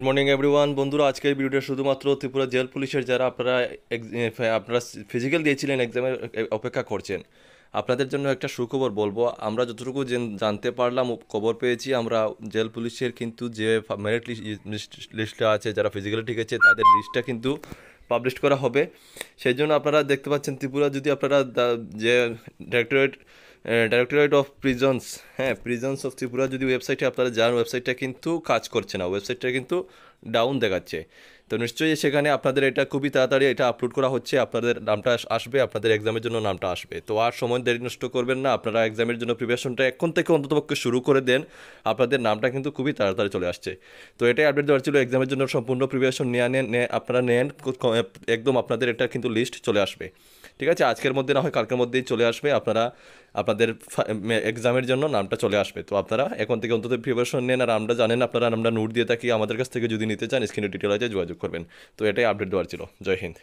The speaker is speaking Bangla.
গুড মর্নিং এভরিওয়ান বন্ধুরা আজকের ভিডিওটা শুধুমাত্র ত্রিপুরা জেল পুলিশের যারা আপনারা আপনারা ফিজিক্যাল দিয়েছিলেন এক্সামের অপেক্ষা করছেন আপনাদের জন্য একটা সুখবর বলবো আমরা যতটুকু জানতে পারলাম খবর পেয়েছি আমরা জেল পুলিশের কিন্তু যে মেরিট লিস্টটা আছে যারা ফিজিক্যালি ঠিক আছে তাদের লিস্টটা কিন্তু পাবলিশ করা হবে সেই জন্য আপনারা দেখতে পাচ্ছেন ত্রিপুরা যদি আপনারা যে ডাইরেক্টরেট ডাইরেক্টরেট অফ প্রিজন্স হ্যাঁ প্রিজন্স অফ ত্রিপুরা যদি ওয়েবসাইটে আপনারা যান ওয়েবসাইটটা কিন্তু কাজ করছে না ওয়েবসাইটটা কিন্তু ডাউন দেখাচ্ছে তো নিশ্চয়ই সেখানে আপনাদের এটা খুবই তাড়াতাড়ি এটা আপলোড করা হচ্ছে আপনাদের নামটা আসবে আপনাদের এক্সামের জন্য নামটা আসবে তো আর সময় দেরি নষ্ট করবেন না আপনারা এক্সামের জন্য প্রিপারেশনটা এখন থেকে অন্ততপক্ষে শুরু করে দেন আপনাদের নামটা কিন্তু খুবই তাড়াতাড়ি চলে আসছে তো এটাই আপডেট দেওয়ার ছিল এক্সামের জন্য সম্পূর্ণ প্রিপারেশন নেওয়া নেন আপনারা নেন একদম আপনাদের এটা কিন্তু লিস্ট চলে আসবে ঠিক আছে আজকের মধ্যে না হয় কালকের মধ্যেই চলে আসবে আপনারা আপনাদের এক্সামের জন্য নামটা চলে আসবে তো আপনারা এখন থেকে অন্তত প্রিপারেশন নেন আর আমরা জানেন আপনারা আমরা নোট দিয়ে থাকি আমাদের কাছ থেকে যদি নিতে চান স্ক্রিনে ডিটেল আছে যোগাযোগ করবেন তো এটাই আপডেট দেওয়ার ছিল জয় হিন্দ